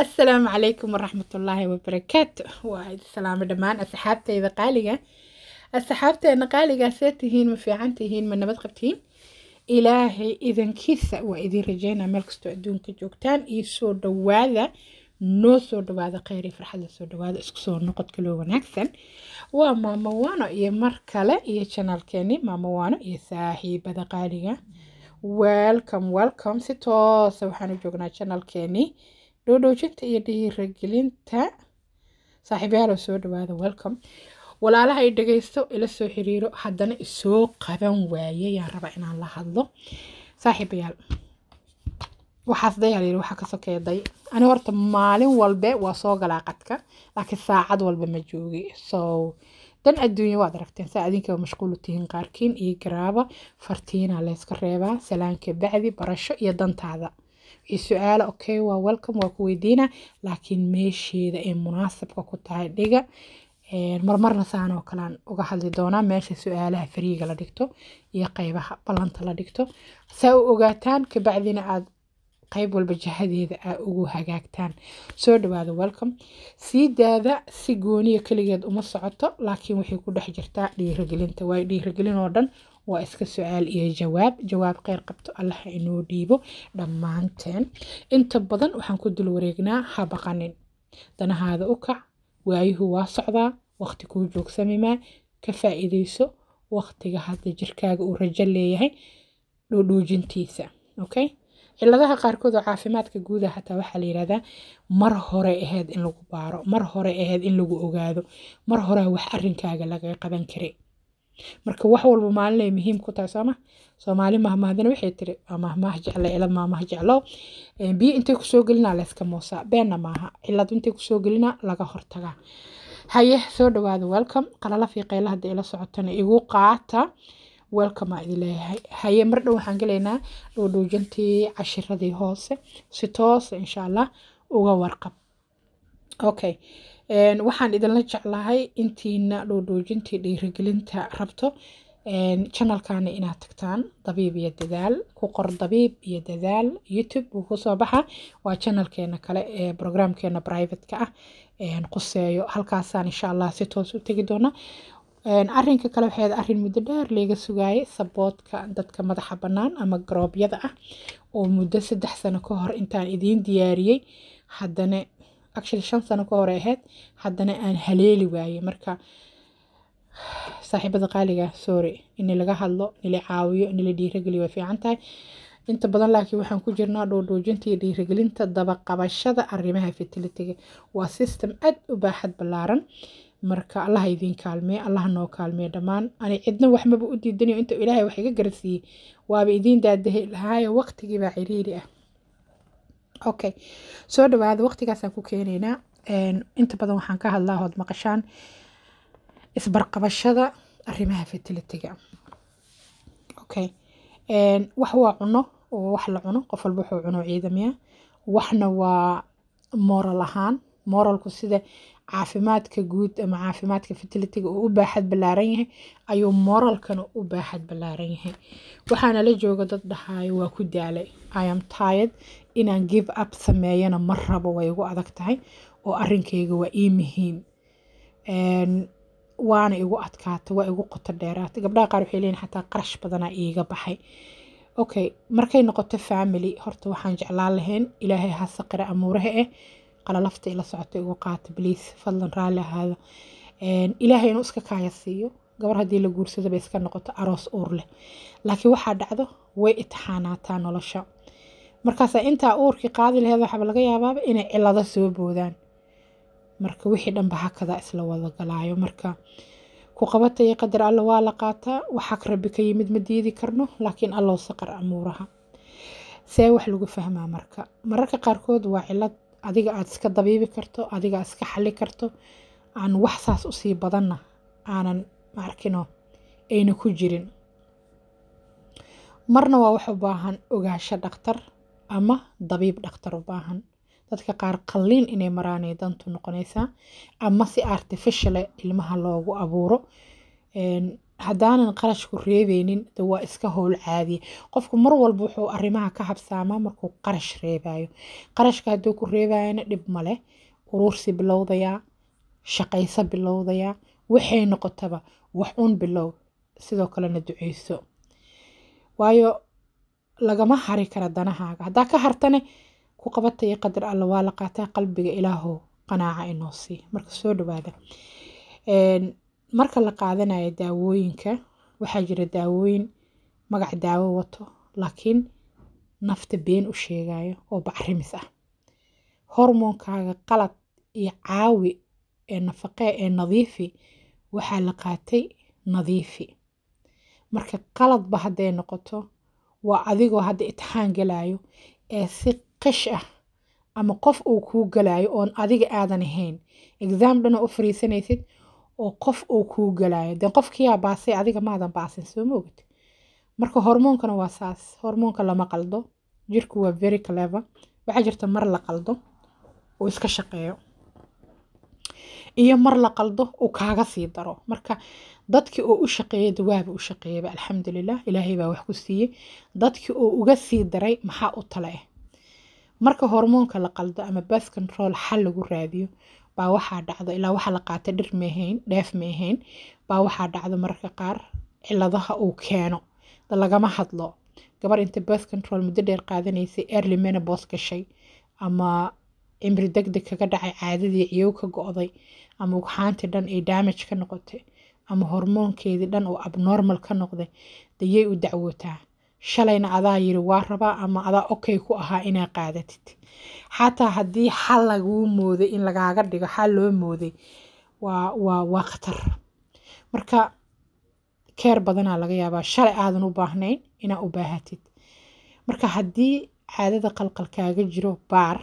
asalaamu calaykum waraxmat ullaahi wabarakaatu waa salaamo dhammaan asxaabtayda qaaliga asxaabteena qaaligaa see tihiin ma fiican tihiin ma nabad qabtiin ilaahay idankiisa waa idin rajeynaa meel kastoo adduunka joogtaan iyo soo dhawaada noo soo dhawaada kheyr iyo farxadla soo dhawaada isku soo noqodka loo wanaagsan waa maamo waano iyo mar kale iyo janaalkeeni maamo waano iyo saaxiibada qaaliga welcome welcome si toosa ah waxaanu joognaa janaalkeeni dhoodhoojinta iyo dhiirigelinta saaxiibayaal soo dhawaada welcome walaalaha ay dhagaysto ila soo xiriiro haddana isoo qaban waaye yaan rabaa inaan la hadlo saaxiibayaal waxaas dayaal yiri waxaa ka sokeeday ani horta maalin walbe waa soo galaa qadka laakiin saacad walba ma joogi so dan adduunya waad aragteen saa idinkaba mashquulu tihiin qaarkiin iyo garaaba fartiina la reebaa salaanka bacdi barasho iyo dantaada iyo su-aalo okay waa welcome waa ku weydiina laakiin meesheeda ay munaasabka ku tahay dhiga marmarna saan oo kalean uga hadli doonaa meesha su-aalaha fariiga la dhigto iyo qeybaha ballanta la dhigto saa u ogaataan kabacdina aad qeyb walba jahadeeda aa ugu hagaagtaan soo dhawaada welcome sii daada si gooniya keligeed uma socoto laakiin waxay ku dhex jirtaa dhiiragelinta waayo dhiirigelin oo dhan waa iska su-aal iyo jawaab jawaab kheyr qabto allah inuu dhiibo dhammaanteen inta badan waxaan ku dul wareegnaa ha baqanin danahaada u kac waayuhu waa socdaa waqti kuu joogsamimaa ka faa'iidayso waqtiga hadda jirkaaga uu rajo leeyahay dhoodhoojintiisa okay ciladaha qaarkood oo caafimaadka guudaha xataa waxaa la yidhahdaa mar hore aheed in lagu baaro mar hore aheed in lagu ogaado mar horea wax arrinkaaga laga qaban karay marka wax walba maalinay muhiim ku tahay sooma soomaali mahmahdana waxay tiri mahmaah jeclo cilad mahmaah jeclo biyo intay kusoo gelinaa layska moosaa beenna maaha cilad intay kusoo gelinaa laga hortagaa haye soo dhawaada welcome qalala fiiqayla hadda ila socotana igu qaata welcome aa idin leeyahay haye mar dhow waxaan gelaynaa dhowdhowjantii cashiradii hoose si toose insha allah uga warqab okay waxaan idinla jeclahay intiina dhoodhoojintii dhiirigelinta rabto janalkana inaad tagtaan dabiib iyo dadaal ku qor dabiib iyo dadaal youtube wuu kusoo baxa waa janalkeena kale ee brograamkeena brivatka ah quseeyo halkaasaan insha allah si toos u tegi doona arrinka kale waxayd arrin muddo dheer leega sugaayay saboodka dadka madaxa banaan ama garoobyada ah oo muddo saddex sano ka hor intaan idiin diyaariyey haddana actually shan sano ka hore ahayd haddana aan haleeli waaye marka saaxiibada qaaliga sorry inilaga laga hadlo nila caawiyo nila dhiirageliyo way fiican tahay inta badan laakiin waxaan ku jirnaa dhoodhoojinta iyo dhiirigelinta dabaqabashada arrimaha fertilitiga waa system aad u baaxad ballaaran marka allaha idiin kaalmee allaha noo kaalmee dhammaan ani cidna waxmaba u diidanayo inta ilaahay wax iga garasiiyey waaba idiin daadahay lahaayo waqtigiibaa ciriiri ah okay soo dhawaada waqtigaasaan ku keenaynaa inta badan waxaan ka hadlaa hood maqashaan isbarqabashada arrimaha fertilitiga okay wax waa cuno oo wax la cuno qof walba wuxuu cuno ciidamiya waxna waa moral ahaan moralku sida caafimaadka guud ama caafimaadka fertilitiga uu u baaxad ballaaran yahay ayuu moralkana u baaxad ballaaran yahay waxaana la jooga dad dhahaayo waa ku daalay iam tired inaan give up sameeyana ma rabo way igu adag tahay oo arrinkayga waa ii muhiim waana igu adkaatay waa igu qoto dheeraatay gabdhaha qaar waxay leeyihin xataa qarash badanaa iiga baxay okay markay noqoto family horta waxaan jeclaan lahayn ilaahay ha saqira amuuraha ah qalalafta ila socota igu qaata bliis fadlan raalli ahaada ilaahay inuu iska kaaya siiyo gabar haddii la guursada iska noqoto aroos uur leh laakiin waxaa dhacdo way itixaanaataa nolosha markaas intaa uurkii qaadi laheed waxaaba laga yaabaaba inay cilado soo boodaan marka wixii dhanba hakadaa isla wada marka ku qabataya qadar alla waa la qaataa waxaak rabbi ka yimid ma diidi karno laakiin allow saqar amuuraha see wax lagu fahmaa marka mararka qaarkood waa cilad adiga aad iska dabiibi karto adiga aad iska xali karto aan wax saas usii badanna aanan maarkino ayna ku jirin marna waa wax u baahan ogaasho dhaktar ama dabiib dhaktar u baahan dadka qaar qalliin inay maraanay dantu noqonaysaa ama si artificiale ilmaha loogu abuuro haddaanan qarashku reebaynin de waa iska howl caadiya qofku mar walba wuxuu arimaha ka habsaamaa markuu qarash reebaayo qarashka hadduu ku reebayana dhib maleh uruursi bilowdayaa shaqayso bilowdayaa waxay noqotaba wax un bilow sidoo kalena duceyso waayo lagama hari kara danahaaga haddaa ka hartane ku qabataya qadar alla waa la qaataa qalbiga ilaahow qanaaca inoo sii marka soo dhawaada marka la qaadanayo daawooyinka waxaa jira daawooyin magac daawo wato laakiin nafta been u sheegayo oo bacrimis ah hormoonkaaga qalad iyo caawi ee nafaqe ee nadiifi waxaa la qaatay nadiifi marka qaladba hadday noqoto waa adigoo hadda itixaan galayo ee si qish ah ama qof uu kuu galayo oon adiga aadan ahayn exaam dhana u fariisanaysid oo qof uu kuu galaayo de qofkiyaa baasay adiga maadan baasin soo ma ogid marka hormoonkana waa saas hormoonka lama qaldo jirku waa very clever waxaa jirta mar la qaldo oo iska shaqeeyo iyo mar la qaldo uu kaaga sii daro marka dadkii oo u shaqeeyay dawaaba u shaqeeyaba alxamdulilah ilaahay baa wax ku siiyey dadkii oo uga sii daray maxaa u tale ah marka hormoonka la qaldo ama bas xal lagu raadiyo baa waxaa dhacdo ilaa waxa la qaatay dhir maahayn dheef meehayn baa waxaa dhacdo mararka qaar ciladaha uu keeno lagama hadlo gabar inta birth control muddo dheer qaadanaysay early menopause gashay ama cimri degdeg kaga dhacay caadadii ciyow ka go'day ama ugxaantii dhan ay damage ka noqotay ama hormoonkeedii dhan oo abnormal ka noqday dayay u dacwootaa shalayna adaa yiri waa rabaa ama adaa okay ku ahaa inaa qaadatid xataa haddii xal laguu mooday in lagaaga dhigo xal loo mooday waa khatar marka keer badanaa laga yaabaa shalay aadan u baahnayn inaa u baahatid marka haddii caadada qalqalkaaga jiro baar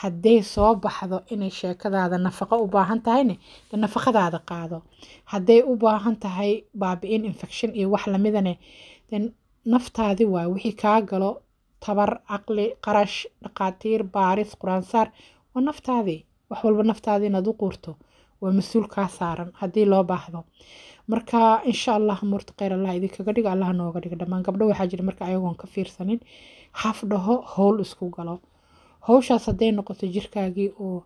hadday soo baxdo inay sheekadaada nafaqo u baahan tahayne de nafaqadaada qaado hadday u baahan tahay baabi-in infection iyo wax lamidane den naftaadi waay wixii kaa galo tabar caqli qarash dhaqaatiir baaris quraansaar waa naftaadii wax walba naftaadii inaad u quurto waa mas-uul kaa saaran haddii loo baahdo marka insha allah muurta kheyr allah idinkaga dhigo allah nooga dhigo dhammaan gabdho waxaa jira marka ayagoon ka fiirsanin haf dhaho howl isku galo howshaas hadday noqoto jirkaagii oo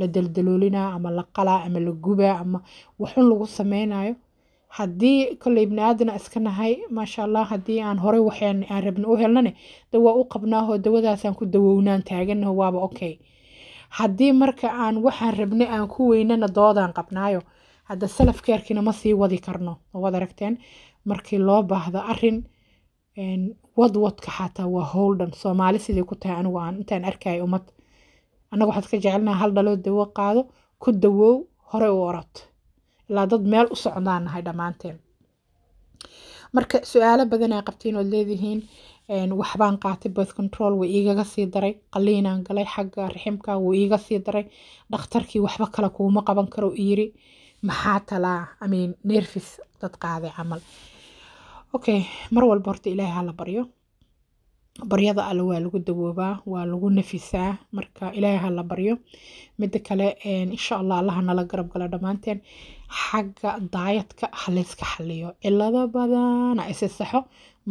la daldaloolinaa ama la qalaa ama la gubaa ama waxun lagu sameynayo haddii koley bini-aadana iska nahay maasha allah haddii aan horey waxaan aan rabno u helnane de waa u qabnaaho dawadaasaan ku dawownaan taaganaho waaba okay haddii marka aan waxaan rabna aan ku weynana doodaan qabnaayo hadda salafkeerkina ma sii wadi karno waad aragteen markii loo baahdo arin wadwadka xataa waa howldhan soomaali sidii ku tahay anigu aan intaan arkaya ummad annaga waxaad ka jecelnaha hal dhalood dawo qaado ku dawow hore u orod ilaa dad meel u socdaan dhammaanteen marka su-aalo badan ay qabtiin ood leedihiin waxbaan qaatay birth control wuu iigaga sii daray qaliinaan galay xagga riximka wuu iiga sii daray dhakhtarkii waxba kale kuuma qaban karo yiri maxaa talaa amin nerfis dad qaaday camal okay mar walba horta ilaahay hala baryo baryada alle waa lagu dawoobaa waa lagu nafisaa marka ilaahay hala baryo mida kale insha allah allaha nala garab gala dhammaanteen xagga daayadka halayska xaliyo cilado badana isi saxo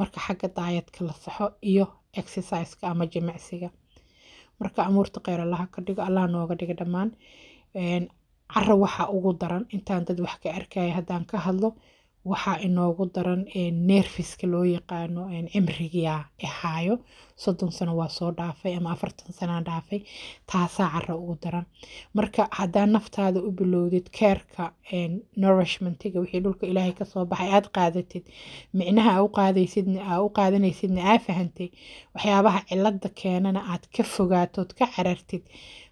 marka xagga daayadka la saxo iyo exerciseka ama jimicsiga marka amuurta kheyr allaha ka dhigo allah nooga dhiga dhammaan cara waxaa ugu daran intaan dad wax ka arkaya haddaan ka hadlo waxaa inoogu daran nerviska loo yaqaano cimrigia ahaayo soddon sano waa soo dhaafay ama afartan sanaa dhaafay taasaa cara ugu daran marka haddaa naftaada u bilowdid keerka nourishmentiga wixii dhulka ilaahay kasoo baxay aad qaadatid micnaha aa u qaadanaysida aa fahantay waxyaabaha cilada keenana aad ka fogaatood ka carartid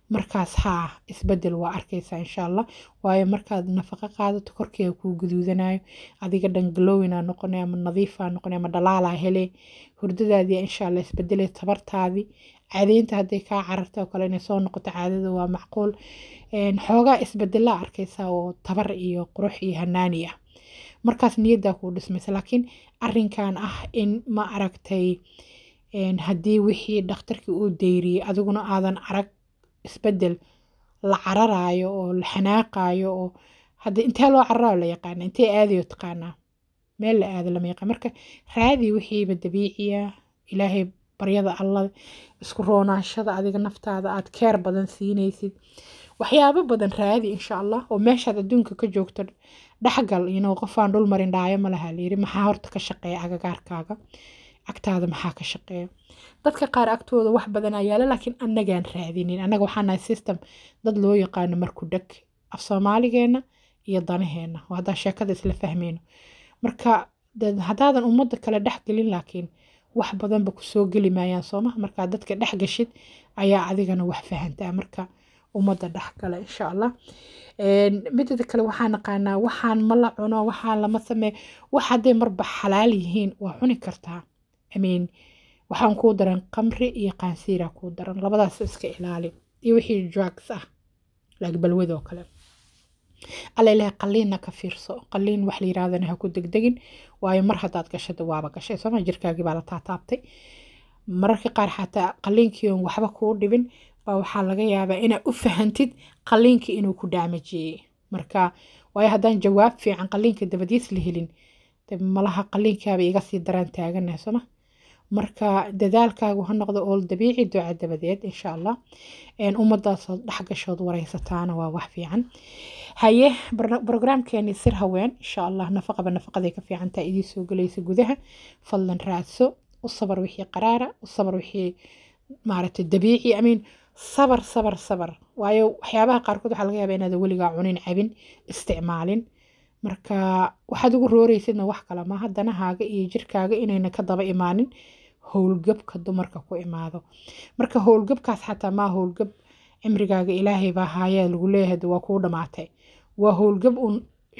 markaas haa isbedel waa arkaysaa insha allah waayo markaad nafaqo qaadato korkeega kuu guduudanayo adiga dhan galowinaa noqona ama nadiifaa noqona ama dhalaalaa hele hurdadaadii insha isbedele tabartaadii caadaynta hadday kaa cararta kale inay soo noqoto caadada waa macquul xoogaa isbedelaa arkaysaa oo tabar iyo qurux iyo hanaani markaas niyaddaa kuu dhismaysa laakiin arinkan ah in ma aragtay haddii wixii dhakhtarkii uu dayriyey adiguna aadan arag isbedel la cararaayo oo la xanaaqaayo oo hadda intee loo cararayo la yaqaana intee aadayo taqaanaa meel la aada lama yaqaan marka raadi wixiiba dabiiciya ilaahay baryada alla isku roonaanshada adiga naftaada aad keer badan siinaysid waxyaabo badan raadi insha allah oo meeshaad adduunka ka joogto dhexgal inoo qofaan dhul marin dhaayo malaha layiri maxaa horta ka shaqeeya agagaarkaaga agtaada maxaa ka shaqeeya dadka qaar agtooda wax badan ayaala laakiin annagaan raadinin annaga waxaanahay system dad loo yaqaano marku dheg af soomaaligeena iyo danaheena oo haddaan sheekada isla fahmayno marka haddaadan ummadda kale dhex gelin laakiin wax badanba kusoo geli maayaan sooma markaa dadka dhex gashid ayaa adigana wax fahantaa marka ummadda dhexgala insha allah midada kale waxaa naqaanaa waxaan ma la cuno waxaan lama sameey wax hadday marba xalaal yihiin waa cuni kartaa amin waxaan kuu daran qamri iyo qaansiira kuu daran labadaas iska ilaali iyo wixii drugs ah laag balwadoo kale alla ilaahay qaliinna ka fiirso qaliin wax layirahdana ha ku degdegin waayo mar haddaad gashada waaba gashay sooma jirkaagii baa la taataabtay mararka qaar xataa qaliinkii waxba kuu dhibin baa waxaa laga yaabaa inaad u fahantid qaliinkii inuu ku daamajeeyey marka waayo haddaan jawaab fiican qaliinka dabadiis la helin malaha qaliinkaaba iga sii daraan taaganah eh, sooma marka dadaalkaagu ha noqdo ool dabiici duca dabadeed insha allah ummadaasood dhexgashood wareysataana waa wax fiican haye brograamkeeni sir haween insha allah nafaqaba nafaqaday ka fiicantaa idii soo gelaysa gudaha fadlan raadso u sabar wixii qaraara u sabar wixii maaragtay dabiici amiin sabar sabar sabar waayo waxyaabaha qaarkood waxaa laga yaabaa inaada weligaa cunin cabin isticmaalin marka waxaad ugu rooreysidna wax kale ma haddanahaaga iyo jirkaaga inayna ka daba imaanin howlgabka dumarka ku imaado marka howlgabkaas xataa maa howlgab cimrigaaga ilaahaybaa haayaa lagu leeyahay waa kuu dhamaatay waa howlgab un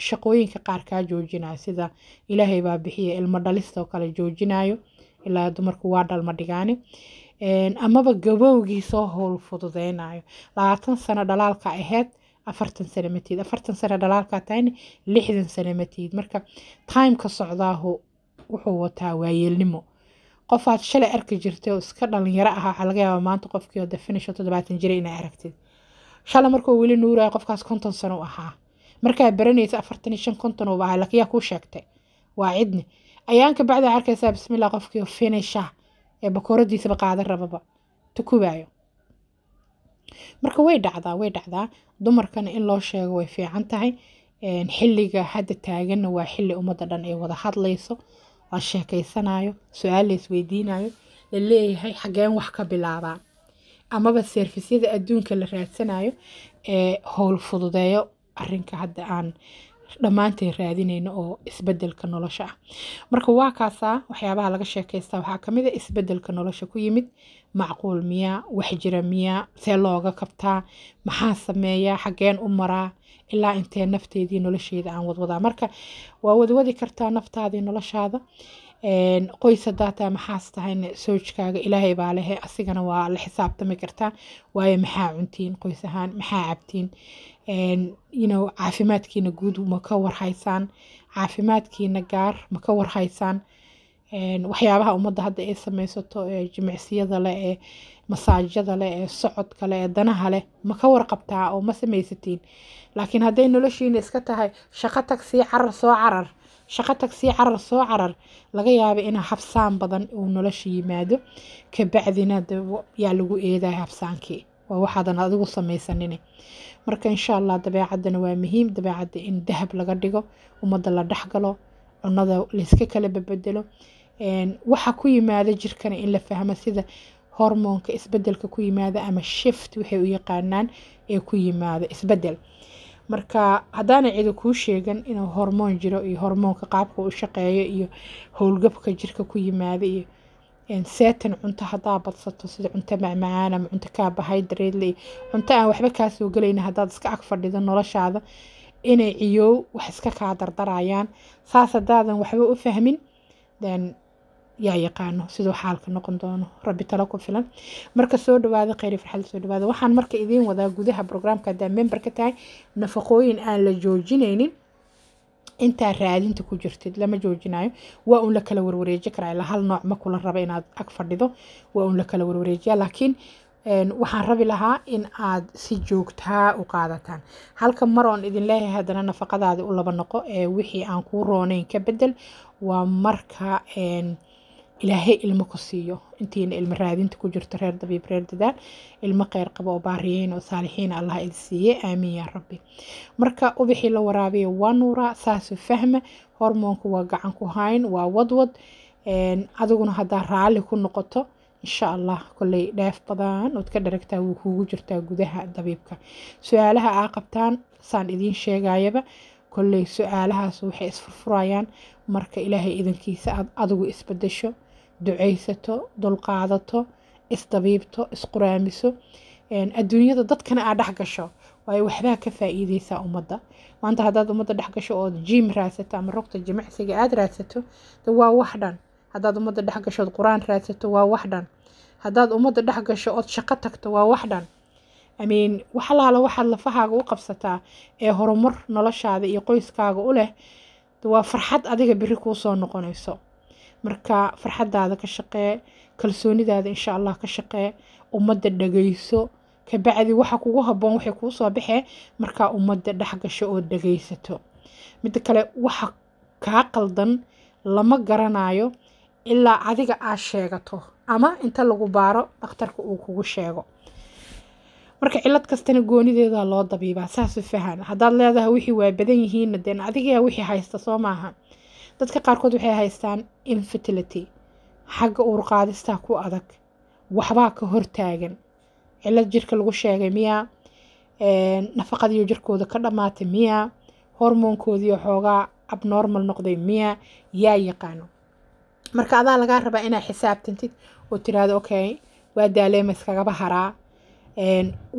shaqooyinka qaar kaa joojinaya sida ilaahaybaa bixiya ilmo dhalistoo kale joojinayo ilaa dumarku waa dhalma dhigaani amaba gabowgii soo howl fududeynayo labaatan sano dhalaalka ahayd afartan sano matiid afartan sano dhalaalkaa tahayna lixdan sano matiid marka timeka socdaahu wuxuu wataa waayeelnimo qofaad shalay arki jirtay oo iska dhalinyaro ahaa waxaa laga yaabaa maanta qofkii oo de finisho toddobaatan jira inaa aragtid shalay markuu weli nuuraya qofkaas konton sano u ahaa markaa baranaysa afartan iyo shan konton uu ahaa lakiyaa kuu sheegtay waa cidni ayaanka bacdaa arkaysaa bismillah qofkii oo finisha ah ee bakooradiisaba qaadan rababa tukubaayo marka way dhacdaa way dhacdaa dumarkana in loo sheego way fiican tahay xilliga hadda taaganna waa xilli ummadda dhan ay wada hadlayso la sheekeysanayo su-aal la isweydiinayo la leeyahay xageen wax ka bilaabaa amaba serfisyada adduunka la raadsanayo ee howl fududeeyo arinka hadda aan dhammaanteen raadinayno oo isbedelka nolosha ah marka waa kaasaa waxyaabaha laga sheekaystaa waxaa kamid a ah isbedelka nolosha ku yimid macquul miyaa wax jira miyaa see looga kabtaa maxaa sameeyaa xageen u maraa ilaa intee nafteedii nolosheeda aan wadwadaa marka waa wadwadi kartaa naftaadii noloshaada qoys hadaataa maxaas tahayn soojkaaga ilaahay baa lehe asigana waa la xisaabtami kartaa waayo maxaa cuntiin qoys ahaan maxaa cabtiin caafimaadkiina guud ma ka warhaysaan caafimaadkiina gaar ma ka warhaysaan waxyaabaha ummadda hadda ay samaysato ee jimicsiyada leh ee masaajyada leh ee socodka leh ee danaha leh ma ka warqabtaa oo ma samaysatiin laakiin hadday noloshiina iska tahay shaqo tagsii carar soo carar shaqo tagsii carar soo carar laga yaaba in habsaan badan uu nolosha yimaado kabacdina yaa lagu eedaya habsaankii waa waxaadan adigu samaysanin marka insha allah dabeecadana waa muhiim dabeecadda in dahab laga dhigo ummadda la dhexgalo cunada layska kala babedelo waxa ku yimaada jirkana in la fahmo sida hormoonka isbedelka ku yimaada ama shift waxay u yaqaanaan ee ku yimaada isbedel marka haddaana cida kuu sheegan inuu hormoon jiro iyo hormoonka qaabka u shaqeeyo iyo howlgabka jirka ku yimaada iyo seetan cunto hadaa badsato sida cunto macmacaan ama cunto kaabahaydareedle iyo cunto aan waxba kaa gelayna haddaad iska ag fadhido noloshaada inay ciyow wax iska kaa dardarayaan saas haddaadan waxba u fahmin yaa yaqaano siduu xaalka noqon doono rabi talo ku filan marka soo dhawaada kheyri farxad soo dhawaada waxaan marka idiin wadaa gudaha brograamka haddaa member ka tahay nafaqooyin aan la joojinaynin intaa raadinta ku jirtid lama joojinayo waa uun la kala warwareeji karaa ilaa hal nooc ma kula raba inaad ag fadhido waa uun la kala warwareejiya laakiin waxaan rabi lahaa in aad si joogtaa u qaadataan halka mar oon idin leeyahay haddana nafaqadaadi u laba noqo ee wixii aan kuu roonayn ka bedel waa marka ilaahay ilmo ku siiyo intiina ilmo raadinta ku jirto reer dabiib reer dadaal ilmo kheyr qabo oo baariyeyn oo saalixiin allah ah idi siiye aamiin yaa rabbi marka ubixii la waraabiya waa nuuraa saasu fahma hormoonku waa gacan ku hayn waa wadwad adiguna haddaa raalli ku noqoto insha allah kolley dheef badan ood ka dharagtaa wuu kuugu jirtaa gudaha dabiibka su-aalaha aa qabtaan saan idiin sheegayaba kolley su-aalahaas waxay isfurfurayaan marka ilaahay idankiisa aad adigu isbadasho ducaysato dulqaadato isdabiibto isquraamiso adduunyada dadkana aad dhexgasho waayo waxbaa ka faaiideysaa ummadda maanta haddaad ummadda dhexgasho ood jiim raadsato ama rogta jimicsiga aada raadsato de waa wax dhan haddaad ummadda dhexgasho ood qur-aan raadsato waa wax dhan haddaad ummadda dhexgasho ood shaqo tagto waa wax dhan amiin waxalaala waxaad lafahaaga u qabsataa ee horumar noloshaada iyo qoyskaaga u leh waa farxad adiga beri kuu soo noqonayso marka farxadaada ka shaqee kalsoonidaada insha allah ka shaqee ummadda dhagayso kabacdi waxa kugu haboon waxay kuu soo baxee markaa ummadda dhex gasho oo dhagaysato midda kale waxa kaa qaldan lama garanaayo ilaa adiga aad sheegato ama inta lagu baaro dhakhtarka uu kugu sheego marka cilad kastana goonideedaa loo dabiibaa saas u fahan haddaad leedahay wixii waa badan yihiinna deen adigaa wixii haysta soo maaha dadka qaarkood waxay haystaan infertility xagga uurqaadistaa ku adag waxbaa ka hortaagan cilad jirka lagu sheegay miyaa nafaqadiiyo jirkooda ka dhammaatay miyaa hormoonkoodiiyo xoogaa abnormal noqday miyaa yaa yaqaano marka adaa lagaa rabaa inaa xisaabtantid oo tiraahdo okay waa daaleema iskagaba haraa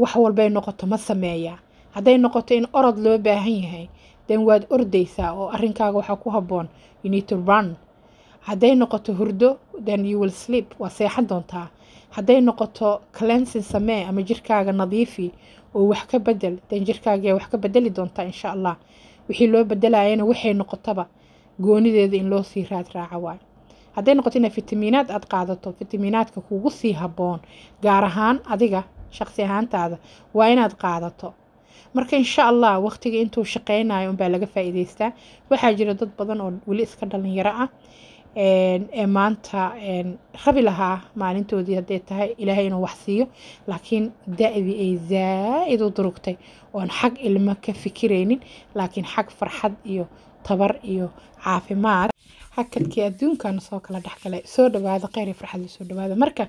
wax walbay noqoto ma sameeya hadday noqoto in orod loo baahan yahay then waad ordaysaa oo arinkaaga waxaa ku haboon you need to run hadday noqoto hurdo then you will sleep waa seexan doontaa hadday noqoto cleansin samee ama jirkaaga nadiifi oo wax ka bedel then jirkaaga wax ka bedeli doontaa insha allah wixii loo bedelayana waxay noqotaba goonideeda in loo sii raad raaca waay hadday noqoto inaad fitamiinaad aada qaadato fitamiinaadka kugu sii haboon gaar ahaan adiga shaqsi ahaantaada waa inaad qaadato marka insha allah waqtiga intuu shaqeynayo unbaa laga faa'iidaystaa waxaa jira dad badan oo weli iska dhalinyaro ah ee maanta rabi lahaa maalintoodii hadday tahay ilaahay inuu wax siiyo laakiin da-dii ay zaa'id u durugtay oon xag ilmo ka fikiraynin laakiin xag farxad iyo tabar iyo caafimaad hakadkii adduunkaanu soo kala dhexgala soo dhawaado kheyr farxadla soo dhawaada marka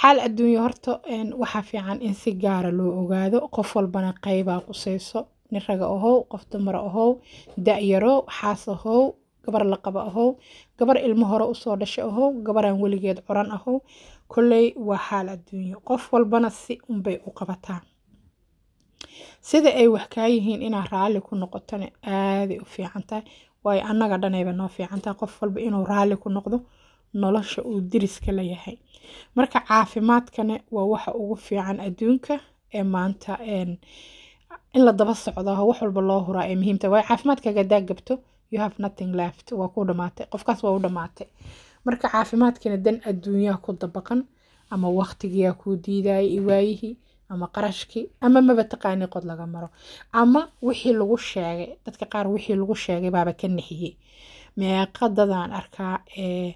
xaal adduunyo horta waxaa fiican in si gaara ah loo ogaado qof walbana qeybaa quseyso nin raga ahow qof dumara ahow da-yarow xaas ahow gabar laqaba ahow gabar ilmo hore usoo dhasha ahow gabaran weligeed coran ahow kolley waa xaal adduunyo qof walbana si unbay u qabataa sida ay wax kaa yihiin inaad raalli ku noqotona aaday u fiican tahay waayo annaga dhanayba noo fiicantaha qof walba inuu raali ku noqdo nolosha uu diriska la yahay marka caafimaadkane waa waxa ugu fiican adduunka ee maanta in la daba socdaho wax walba loo huraa ee muhiimta waayo caafimaadkaaga hadaa gabto you have nothing left waa ku dhamaatay qofkaas waa u dhamaatay marka caafimaadkana dan adduunyaha ku dabaqan ama waqtigiyaa kuu diidayay iwaayihii ama qarashkii ama maba taqaani qod laga maro ama wixii lagu sheegay dadka qaar wixii lagu sheegay baaba ka nexiyey meeqa dadaan arkaa ee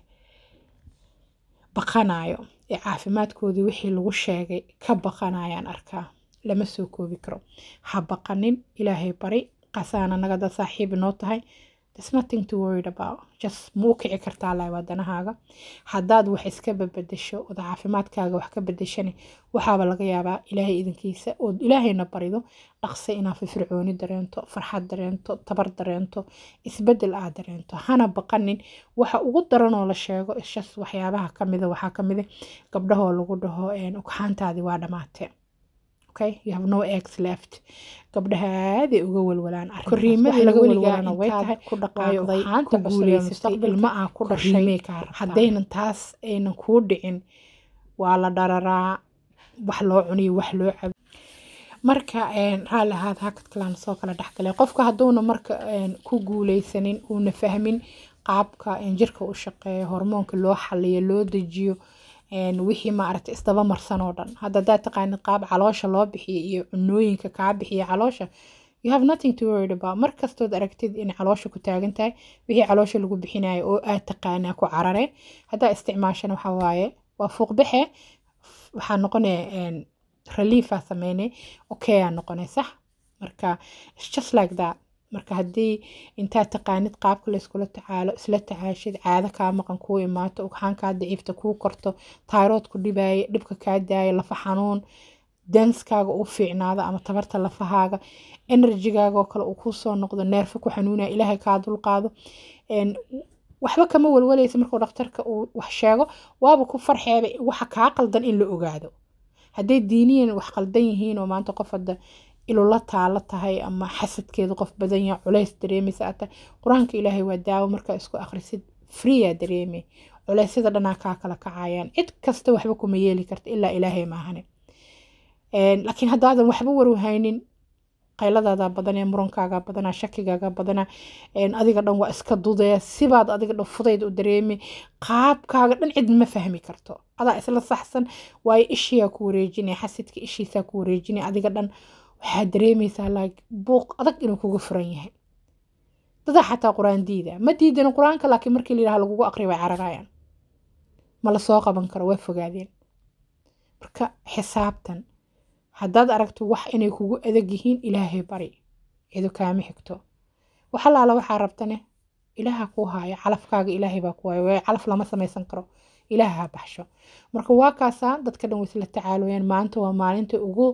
baqanayo ee caafimaadkoodii wixii lagu sheegay ka baqanayaan arkaa lama soo koobi karo ha baqanin ilaahay bari qasaana nagada saaxiib inoo tahay there's nothing to worried about just muu kici kartaa lahay waadanahaaga haddaad wax iska babedesho ood caafimaadkaaga wax ka bedeshana waxaaba laga yaabaa ilaahay idinkiisa ood ilaahayna barido dhaqse inaa fifircooni dareento farxad dareento tabar dareento isbedel aa dareento hana baqanin waxa ugu daranoo la sheego ishas waxyaabaha kamida waxaa kamida gabdhahoo lagu dhaho ugxaantaadii waa dhamaatee okay you have no eggs left gabdhaha uga walwalaan koriimada laga ku dhaqaaqday taas aynan kuu dhicin waa la dhararaa wax loo cuniyo wax loo cabo marka raali ahaad hakad kalaan soo kala dhexgalay qofka hadduuna marka ku guuleysanin uuna fahmin qaabka jirka u shaqeeyo hormoonka loo xaliyo loo dejiyo wixii maaragta isdaba marsan oo dhan hadda daad taqaanid qaab caloosha loo bixiyo iyo cunooyinka kaa bixiya caloosha you have nothing to worry about mar kastood aragtid in caloosha ku taagan tahay wixii caloosha lagu bixinayo oo aad taqaanaa ku carare haddaa isticmaashana waxa waaye waa fuuqbaxe waxaa noqonaya reliefaa sameynay okay aa noqonay sax marka it's just like that marka hadii intaa taqaanid qaabka layskula tacaalo isla tacaashid caado kaa maqan kuu imaato ugxaan daciifta kuu korto tayroodku dhibaaya dhibka kaa daayo lafa xanuun danskaaga uu fiicnaado ama tabarta lafahaaga enerjigaago kale uu kuusoo noqdo neerfa ku xanuunaya ilaahay kaa dulqaado waxba kama walwalaysa markuu dhakhtarka uu wax sheego waaba ku farxeeba waxa kaa qaldan in la ogaado hadday diiniyan wax qaldan yihiin oo maanta qof hadda ilula taalo tahay ama xasadkeedu qof badan yaa culeys dareemaysa aata qur-aanka ilaahay waa daawo markaa isku akhrisid freeyaa dareemay culeysyada dhanaa kaa kala kacayaan cid kasta waxba kuma yeeli karta ilaa ilaahay maahane laakiin haddaadan waxba warwahaynin qayladaada badanee murankaaga badanaa shakigaaga badanaa adiga dhan waa iska dudee sibaad adiga dhan fudayd u dareemi qaabkaaga dhan cid ma fahmi karto adaa isla saxsan waayo ishiyaa ku wareejinaya xasidka ishiisaa ku wareejinaya adiga dhan waxaad dareemaysaa like buuq adag inuu kugu furan yahay dadaa xataa qur-aan diida ma diidan qur-aanka laakiin markii la yidhaha lagugu aqriya way cararayaan ma la soo qaban karo waa fogaadeen marka xisaabtan haddaad aragto wax inay kugu adag yihiin ilaahay bari idu kaama xigto wax waxaa rabtane ilaaha kuu haayo calafkaaga ilaahay baa ku haayo calaf lama samaysan karo ilaaha baxsho marka waa kaasaa dadka dhan waisla tacaaloyaan maanta waa maalinta ugu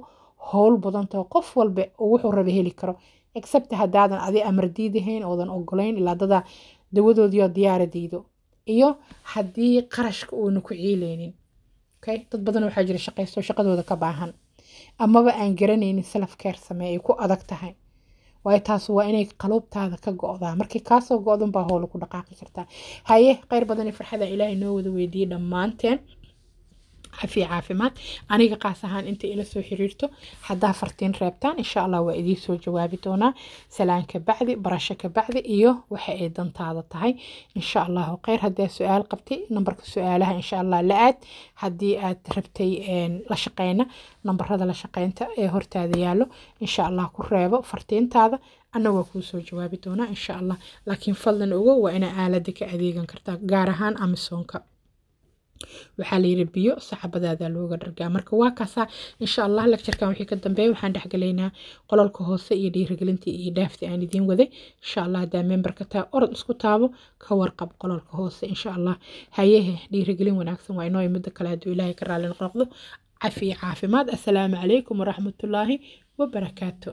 howl badantao qof walba wuxuu raba heli karo except hadaadan adi amardiidahayn oodan ogoleyn ilaa dada dawadoodiio diyaaradiido iyo haddii qarashka uuna ku ciileynin dad badan waxaa jira shaqaysto shaqadooda ka baahan amaba aan garanaynin selafkeer samee ay ku adag tahay waayo taas waa inay qaluubtaada ka go-daa markii kaasoo go-danbaa howla ku dhaqaaqi kartaa haye kheyr badani farxada ah, ilaahay noo wada weydiiyey dhammaanteen cafi caafimaad aniga qaas ahaan inta ila soo xiriirto hadaa fartiin reebtaan insha allah waa idiin soo jawaabi doonaa salaan ka bacdi barasho ka bacdi iyo waxa ay dantaada tahay insha allahu kheyr haddaa su-aal qabtay nambarka su-aalaha insha allah la aad haddii aad rabtay la shaqeyna nambarada la shaqeynta ee hortaada yaalo insha allah ku reebo fartiintaada ana waa kuu soo jawaabi doonaa insha allah laakiin fadlan ogo waa inaa aalada ka adeegan kartaa gaar ahaan amisoonka waxaa layidhi biyo saxabadaada looga dhargaa marka waa kaasaa insha allah lagjarkan wixii ka dambeeya waxaan dhexgalaynaa qololka hoose iyo dhiirigelintii iyo dhaafta aan idiin waday insha allah haddaa memberka taa orod isku taabo ka warqab qolalka hoose insha allah hayehe dhiirigelin wanaagsan waa inoo imida kale hadduu ilaahay ka raali noqdo cafi caafimaad assalaamu calaykum waraxmatullaahi wabarakaatu